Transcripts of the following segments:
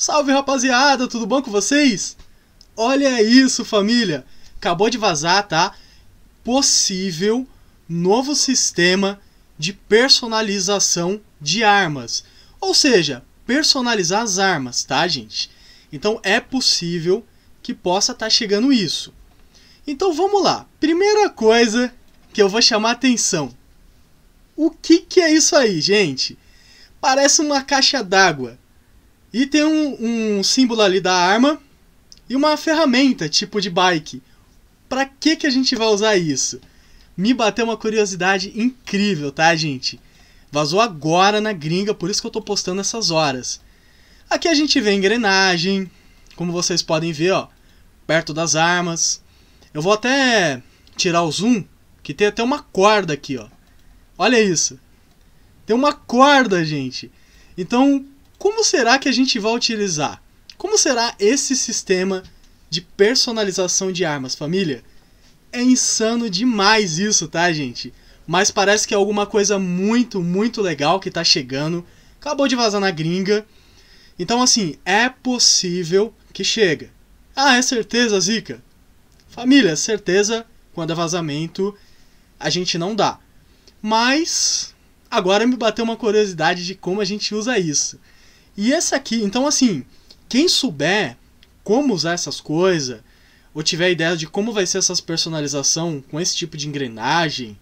Salve rapaziada, tudo bom com vocês? Olha isso, família! Acabou de vazar, tá? Possível novo sistema de personalização de armas. Ou seja, personalizar as armas, tá, gente? Então é possível que possa estar tá chegando isso. Então vamos lá. Primeira coisa que eu vou chamar atenção. O que, que é isso aí, gente? Parece uma caixa d'água e tem um, um símbolo ali da arma e uma ferramenta tipo de bike. Pra que, que a gente vai usar isso? Me bateu uma curiosidade incrível, tá, gente? Vazou agora na gringa, por isso que eu tô postando essas horas. Aqui a gente vê engrenagem, como vocês podem ver, ó, perto das armas. Eu vou até tirar o zoom, que tem até uma corda aqui, ó. Olha isso. Tem uma corda, gente. Então, como será que a gente vai utilizar? Como será esse sistema de personalização de armas, família? É insano demais isso, tá, gente? Mas parece que é alguma coisa muito, muito legal que tá chegando. Acabou de vazar na gringa. Então, assim, é possível que chega. Ah, é certeza, Zica? Família, certeza, quando é vazamento, a gente não dá. Mas, agora me bateu uma curiosidade de como a gente usa isso. E essa aqui, então assim, quem souber como usar essas coisas, ou tiver ideia de como vai ser essas personalização com esse tipo de engrenagem,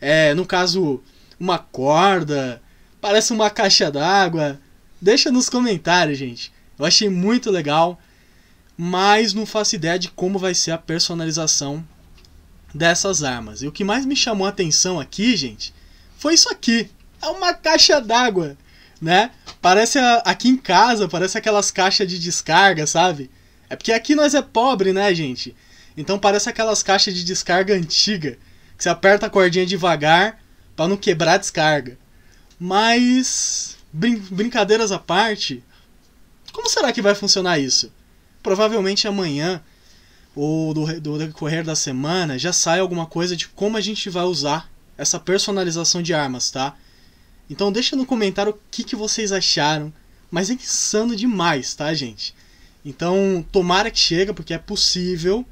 é, no caso, uma corda, parece uma caixa d'água, deixa nos comentários, gente. Eu achei muito legal, mas não faço ideia de como vai ser a personalização dessas armas. E o que mais me chamou a atenção aqui, gente, foi isso aqui. É uma caixa d'água né? Parece a, aqui em casa, parece aquelas caixas de descarga, sabe? É porque aqui nós é pobre, né, gente? Então parece aquelas caixas de descarga antiga, que você aperta a cordinha devagar para não quebrar a descarga. Mas brin brincadeiras à parte, como será que vai funcionar isso? Provavelmente amanhã ou do, do decorrer da semana já sai alguma coisa de como a gente vai usar essa personalização de armas, tá? Então deixa no comentário o que, que vocês acharam. Mas é insano demais, tá, gente? Então, tomara que chega, porque é possível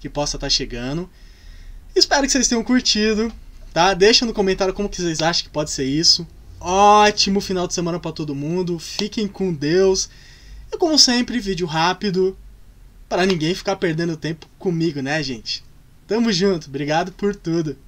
que possa estar tá chegando. Espero que vocês tenham curtido, tá? Deixa no comentário como que vocês acham que pode ser isso. Ótimo final de semana para todo mundo. Fiquem com Deus. E como sempre, vídeo rápido para ninguém ficar perdendo tempo comigo, né, gente? Tamo junto. Obrigado por tudo.